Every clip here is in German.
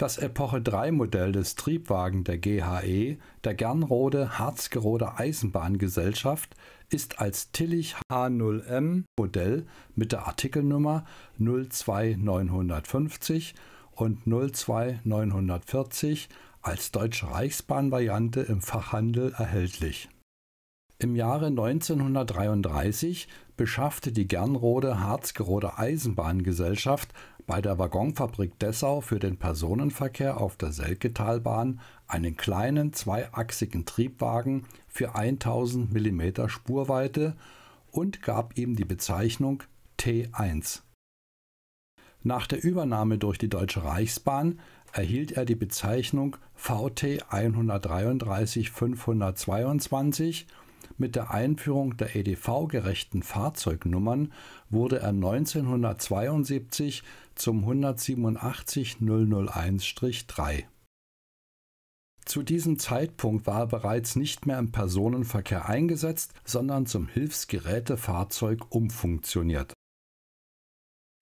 Das Epoche 3 Modell des Triebwagen der GHE, der Gernrode Harzgerode Eisenbahngesellschaft, ist als Tillich H0M Modell mit der Artikelnummer 02950 und 02940 als Deutsche Reichsbahnvariante im Fachhandel erhältlich im Jahre 1933 beschaffte die Gernrode-Harzgerode Eisenbahngesellschaft bei der Waggonfabrik Dessau für den Personenverkehr auf der Selketalbahn einen kleinen zweiachsigen Triebwagen für 1000 mm Spurweite und gab ihm die Bezeichnung T1. Nach der Übernahme durch die Deutsche Reichsbahn erhielt er die Bezeichnung VT 133 522 mit der Einführung der EDV-gerechten Fahrzeugnummern wurde er 1972 zum 187001 3 Zu diesem Zeitpunkt war er bereits nicht mehr im Personenverkehr eingesetzt, sondern zum Hilfsgerätefahrzeug umfunktioniert.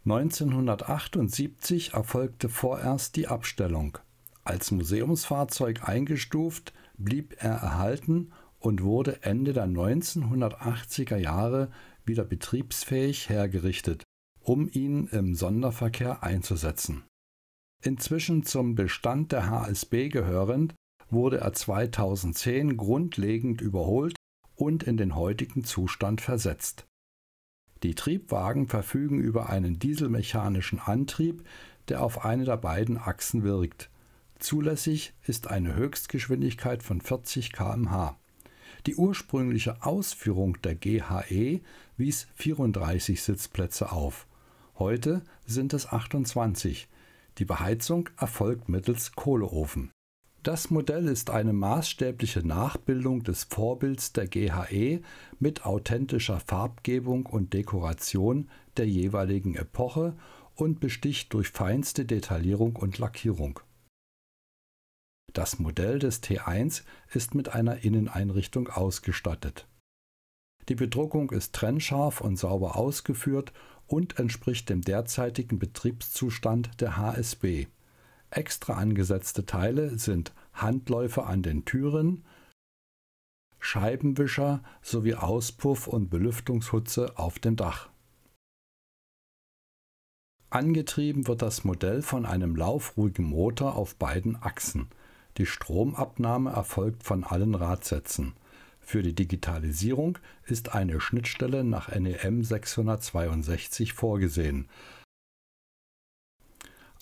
1978 erfolgte vorerst die Abstellung. Als Museumsfahrzeug eingestuft, blieb er erhalten und wurde Ende der 1980er Jahre wieder betriebsfähig hergerichtet, um ihn im Sonderverkehr einzusetzen. Inzwischen zum Bestand der HSB gehörend, wurde er 2010 grundlegend überholt und in den heutigen Zustand versetzt. Die Triebwagen verfügen über einen dieselmechanischen Antrieb, der auf eine der beiden Achsen wirkt. Zulässig ist eine Höchstgeschwindigkeit von 40 km/h. Die ursprüngliche Ausführung der GHE wies 34 Sitzplätze auf. Heute sind es 28. Die Beheizung erfolgt mittels Kohleofen. Das Modell ist eine maßstäbliche Nachbildung des Vorbilds der GHE mit authentischer Farbgebung und Dekoration der jeweiligen Epoche und besticht durch feinste Detaillierung und Lackierung. Das Modell des T1 ist mit einer Inneneinrichtung ausgestattet. Die Bedruckung ist trennscharf und sauber ausgeführt und entspricht dem derzeitigen Betriebszustand der HSB. Extra angesetzte Teile sind Handläufe an den Türen, Scheibenwischer sowie Auspuff und Belüftungshutze auf dem Dach. Angetrieben wird das Modell von einem laufruhigen Motor auf beiden Achsen. Die Stromabnahme erfolgt von allen Radsätzen. Für die Digitalisierung ist eine Schnittstelle nach NEM 662 vorgesehen.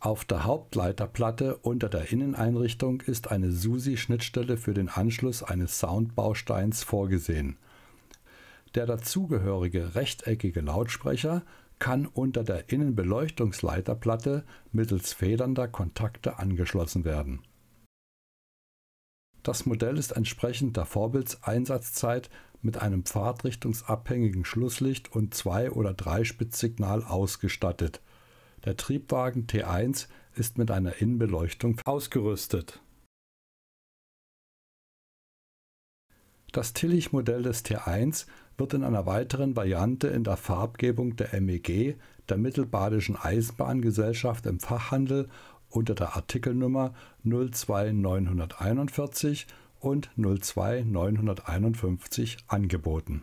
Auf der Hauptleiterplatte unter der Inneneinrichtung ist eine SUSI-Schnittstelle für den Anschluss eines Soundbausteins vorgesehen. Der dazugehörige rechteckige Lautsprecher kann unter der Innenbeleuchtungsleiterplatte mittels federnder Kontakte angeschlossen werden. Das Modell ist entsprechend der Vorbildseinsatzzeit mit einem fahrtrichtungsabhängigen Schlusslicht und zwei- oder dreispitzsignal ausgestattet. Der Triebwagen T1 ist mit einer Innenbeleuchtung ausgerüstet. Das Tillich-Modell des T1 wird in einer weiteren Variante in der Farbgebung der MEG, der Mittelbadischen Eisenbahngesellschaft im Fachhandel unter der Artikelnummer 02941 und 02951 angeboten.